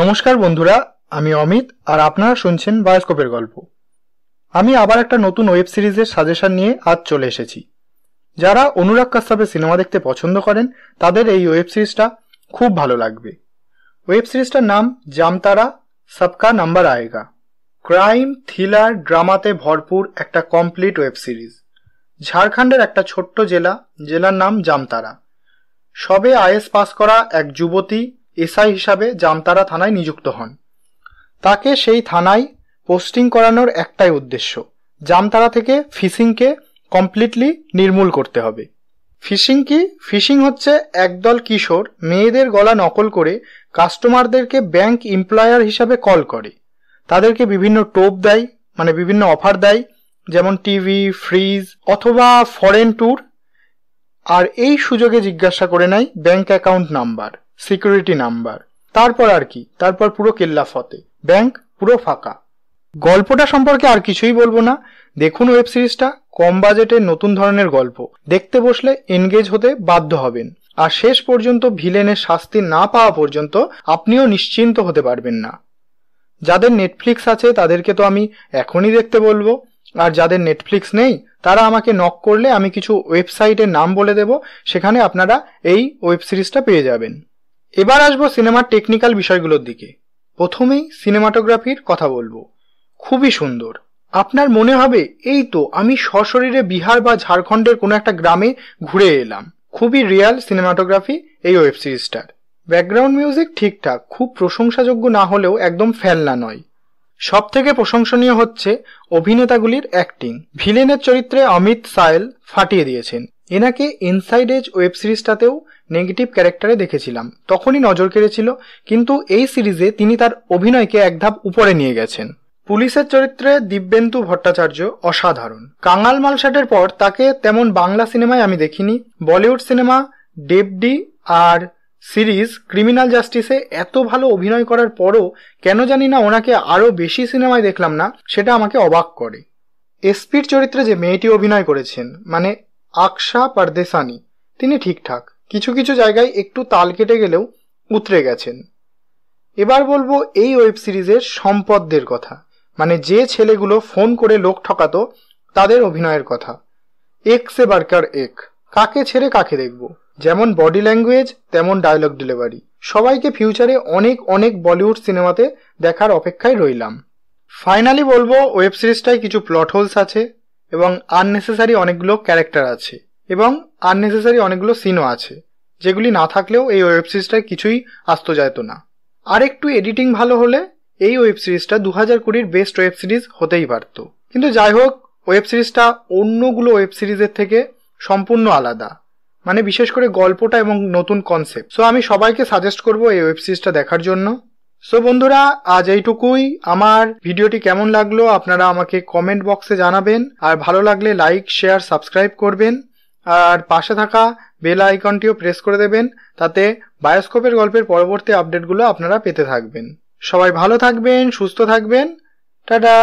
নমস্কার বন্ধুরা আমি অমিত আর আপনারা শুনছেন বায়োস্কোপের গল্প আমি আবার একটা নতুন ওয়েব সিরিজের সাজেশন নিয়ে আজ চলে এসেছি যারা অনুরাগ কাশ্যপের সিনেমা দেখতে পছন্দ করেন তাদের এই ওয়েব সিরিজটা খুব ভালো লাগবে ওয়েব সিরিজটার নাম Jamtara Sabka number Aayega crime thriller ড্রামাতে ভরপুর একটা কমপ্লিট ওয়েব সিরিজ ঝাড়খণ্ডের একটা ছোট্ট জেলা জেলার নাম জামতারা সবে আইএস পাস করা এক যুবতী এসআই হিসাবে জামতারা থানায় নিযুক্ত হন তাকে সেই থানায় পোস্টিং করানোর একটাই উদ্দেশ্য জামতারা থেকে ফিশিংকে কমপ্লিটলি নির্মূল করতে হবে ফিশিং কি ফিশিং হচ্ছে একদল কিশোর মেয়েদের গলা নকল করে কাস্টমারদেরকে ব্যাংক এমপ্লয়ার হিসাবে কল করে তাদেরকে বিভিন্ন টোপ দেয় মানে বিভিন্ন অফার দেয় যেমন টিভি ফ্রিজ অথবা ফরেন ট্যুর আর এই সুযোগে জিজ্ঞাসা করে নেয় bank account number security number তারপর আর কি তারপর পুরো কেল্লা ফতে ব্যাংক পুরো ফাঁকা গল্পটা সম্পর্কে আর কিছুই বলবো না দেখুন ওয়েব সিরিজটা কম বাজেটে নতুন ধরনের গল্প দেখতে বসলে এনগেজ হতে বাধ্য হবেন আর শেষ পর্যন্ত ভিলেনের শাস্তি না পাওয়া পর্যন্ত আপনিও নিশ্চিন্ত হতে পারবেন না যাদের নেটফ্লিক্স আছে তাদেরকে তো আমি এখনই দেখতে বলবো আর যাদের নেটফ্লিক্স নেই তারা আমাকে নক করলে আমি কিছু ওয়েবসাইটের নাম বলে দেব সেখানে আপনারা এই ওয়েব সিরিজটা পেয়ে যাবেন এবার আসবো সিনেমার টেকনিক্যাল বিষয়গুলোর দিকে প্রথমেই সিনেমাটোগ্রাফির কথা বলবো খুবই সুন্দর আপনার মনে হবে এই তো আমি সশরীরে বিহার বা ঝাড়খণ্ডের কোনো একটা গ্রামে ঘুরে এলাম খুবই রিয়াল সিনেমাটোগ্রাফি এই ওয়েব সিরিজটার ব্যাকগ্রাউন্ড মিউজিক ঠিকঠাক খুব প্রশংসাযোগ্য না হলেও একদম ফেলনা নয় সব থেকে প্রশংসনীয় হচ্ছে অভিনেতাগুলির অ্যাক্টিং ভিলেনের চরিত্রে অমিত সায়েল ফাটিয়ে দিয়েছেন এনাকে ইনসাইড এজ ওয়েব সিরিজটাতেও নেগেটিভ ক্যারেক্টারে দেখেছিলাম তখনই নজর কেড়েছিল কিন্তু এই সিরিজে তিনি তার অভিনয়কে এক ধাপ উপরে নিয়ে গেছেন পুলিশের চরিত্রে দিব্যেন্দু ভট্টাচার্য অসাধারণ কাঙাল মালসাটের পর তাকে তেমন বাংলা সিনেমায় আমি দেখিনি বলিউড সিনেমা ডেবডি আর সিরিজ ক্রিমিনাল জাস্টিসে এত ভালো অভিনয় করার পরও কেন জানি না ওনাকে আরও বেশি সিনেমায় দেখলাম না সেটা আমাকে অবাক করে এসপির চরিত্রে যে মেয়েটি অভিনয় করেছেন মানে আকশা পারদেসানি তিনি ঠিকঠাক কিছু কিছু জায়গায় একটু তাল কেটে গেলেও উতরে গেছেন এবার বলবো এই ওয়েব সিরিজের সম্পদদের কথা মানে যে ছেলেগুলো ফোন করে লোক ঠকাতো তাদের অভিনয়ের কথা এক্সে বার্কার এক কাকে ছেড়ে কাকে দেখব যেমন বডি ল্যাঙ্গুয়েজ তেমন ডায়লগ ডেলিভারি সবাইকে ফিউচারে অনেক অনেক বলিউড সিনেমাতে দেখার অপেক্ষায় রইলাম ফাইনালি বলবো ওয়েব সিরিজটায় কিছু প্লট হোলস আছে এবং আননেসেসারি অনেকগুলো ক্যারেক্টার আছে এবং আননেসেসারি অনেকগুলো সিনও আছে যেগুলি না থাকলেও এই ওয়েব সিরিজটায় কিছুই আসত যেত না আর একটু এডিটিং ভালো হলে এই ওয়েব সিরিজটা দু হাজার কুড়ির বেস্ট ওয়েব সিরিজ হতেই পারত কিন্তু যাই হোক ওয়েব সিরিজটা অন্যগুলো ওয়েব সিরিজের থেকে সম্পূর্ণ আলাদা মানে বিশেষ করে গল্পটা এবং নতুন কনসেপ্ট সো আমি সবাইকে সাজেস্ট করব এই ওয়েব সিরিজটা দেখার জন্য সো বন্ধুরা আজ এইটুকুই আমার ভিডিওটি কেমন লাগলো আপনারা আমাকে কমেন্ট বক্সে জানাবেন আর ভালো লাগলে লাইক শেয়ার সাবস্ক্রাইব করবেন আর পাশে থাকা বেল আইকনটিও প্রেস করে দেবেন তাতে বায়োস্কোপের গল্পের পরবর্তী আপডেটগুলো আপনারা পেতে থাকবেন সবাই ভালো থাকবেন সুস্থ থাকবেন টাটা